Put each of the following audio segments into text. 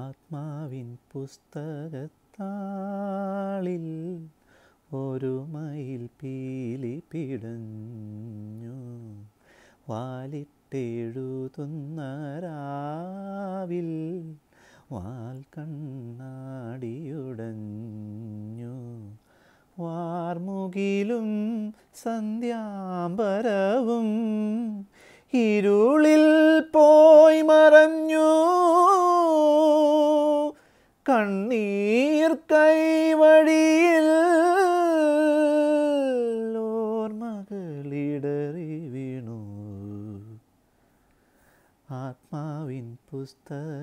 ആത്മാവിൻ പുസ്തകത്താളിൽ ഒരു മയിൽ പീലി പിടഞ്ഞു വാലിട്ടെഴുതുന്ന രാവിൽ വാൽ കണ്ണാടിയുടഞ്ഞു വാർമുകിലും സന്ധ്യാംബരവും ഇരുളിൽ പോയി മറഞ്ഞു കണ്ണീർ കൈവഴിയിൽ ഓർമ്മകളിടറി വീണു ആത്മാവിൻ പുസ്തകത്താളിൽ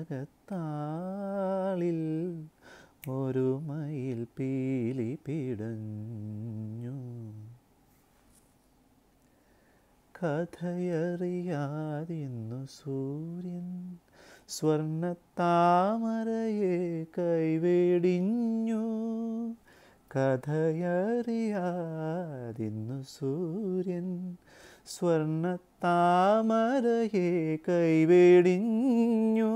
ഒരു മയിൽ പീലി പിടഞ്ഞു കഥയറിയാതിന്നു സൂര്യൻ സ്വർണത്താമരയെ കൈവേടിഞ്ഞു കഥയറിയാതിന്നു സൂര്യൻ സ്വർണത്താമരയെ കൈവേടിഞ്ഞു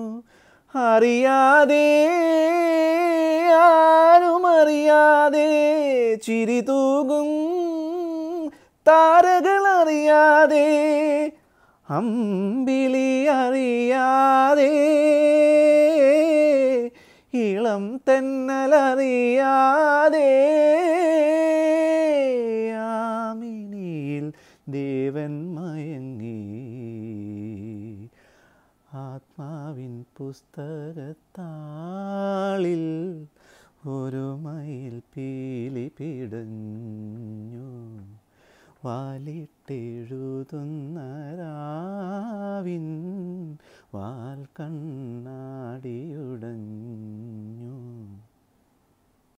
അറിയാതെ ആരുമറിയാതെ ചിരി തൂകും താരകൾ അറിയാതെ അമ്പിളി അറിയാതെ ഇളം തെന്നലറിയാതെ ആമിനിയിൽ ദേവൻ മയങ്ങി ആത്മാവിൻ പുസ്തകത്താളിൽ ഒരു മയിൽ പീലി പിടഞ്ഞു വാലിട്ടെഴുതുന്ന രാവിൻ വാൽ കണ്ണ